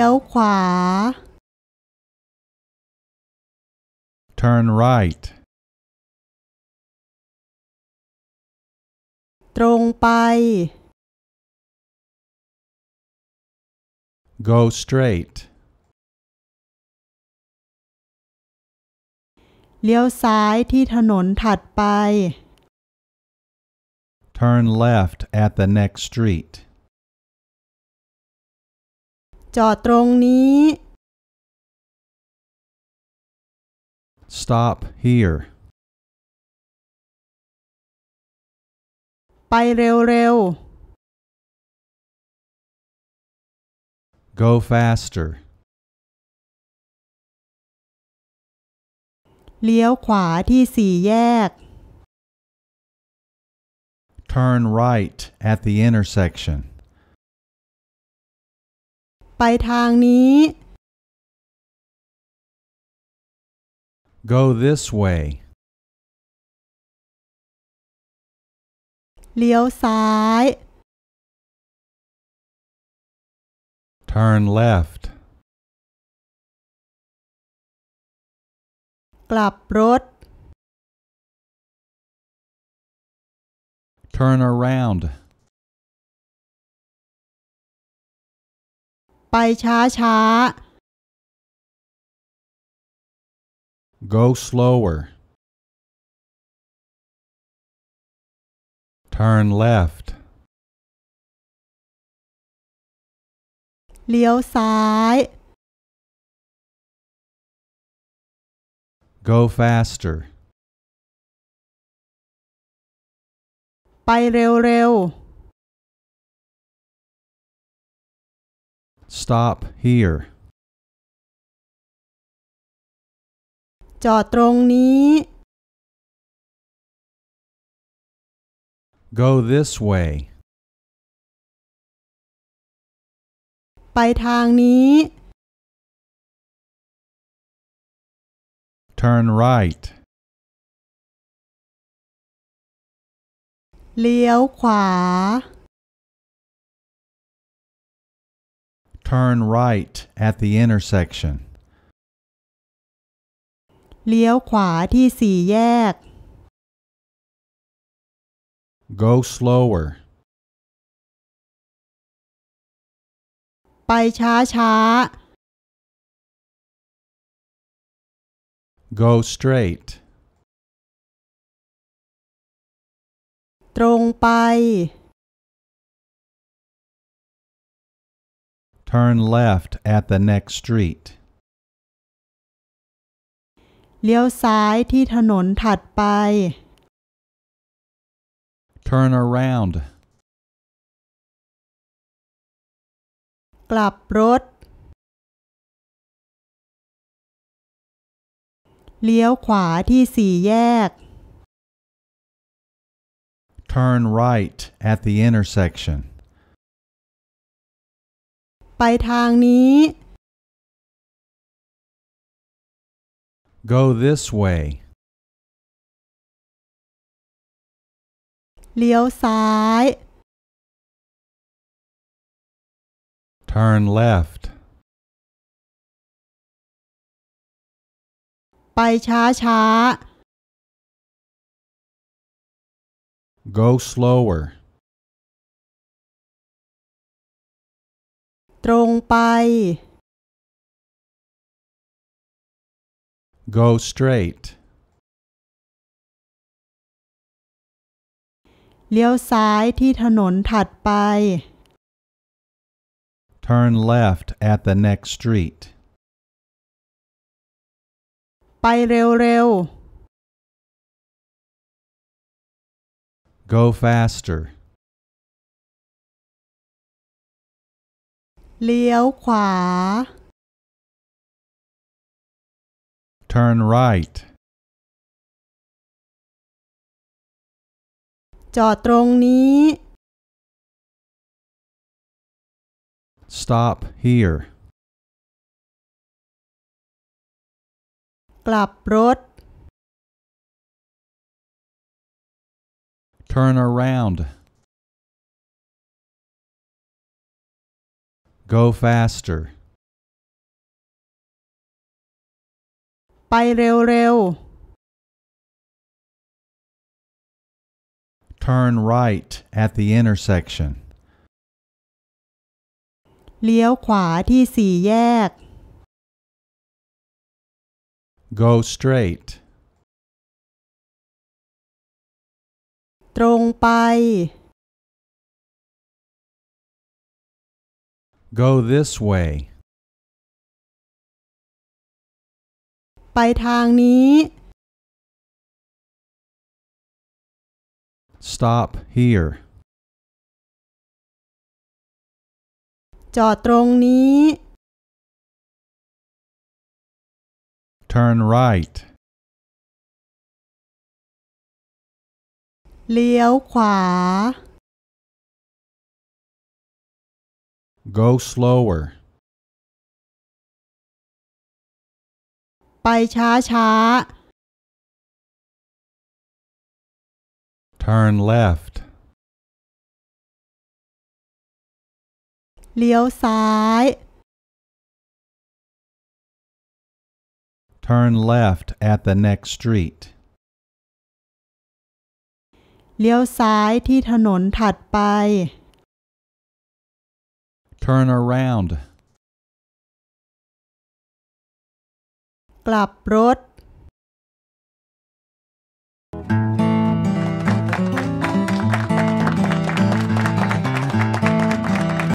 turn right ตรงไป go straight เลี้ยวซ้ายที่ถนนถัดไป turn left at the next street จอดตรงนี้ Stop here ไปเร็วๆ Go faster เลี้ยวขวาที่สี่แยก Turn right at the intersection ไปทางนี้ Go this way เลี้ยวซ้าย Turn left กลับรถ Turn around ไปช้าช้า Go slower. Turn left. เลี้ยวซ้าย Go faster. ไปเร็วๆ stop here จอดตรงนี้ go this way ไปทางนี้ turn right เลี้ยวขวา Turn right at the intersection. เลี้ยวขวาที่สี่แยก Go slower. ไปช้าช้า Go straight. ตรงไป Turn left at the next street. เลี้ยวซ้ายที่ถนนถัดไป Turn around. กลับรถ เลี้ยวขวาที่สี่แยก Turn right at the intersection. ไปทางนี้ Go this way เลี้ยวซ้าย Turn left ไปช้าช้า Go slower ตรงไป go straight เลี้ยวซ้ายที่ถนนถัดไป turn left at the next street ไปเร็วๆ go faster เลี้ยวขวา turn right จอดตรงนี้ stop here กลับรถ turn around Go faster. ไปเร็ว Turn right at the intersection. เลี้ยวขวาที่สี่แยก Go straight. ตรงไป Go this way. ไปทางนี้ Stop here. จอดตรงนี้ Turn right. เลี้ยวขวา Go slower. ไปช้าช้า Turn left. เลี้ยวซ้าย Turn left at the next street. เลี้ยวซ้ายที่ถนนถัดไป turn around กลับรถ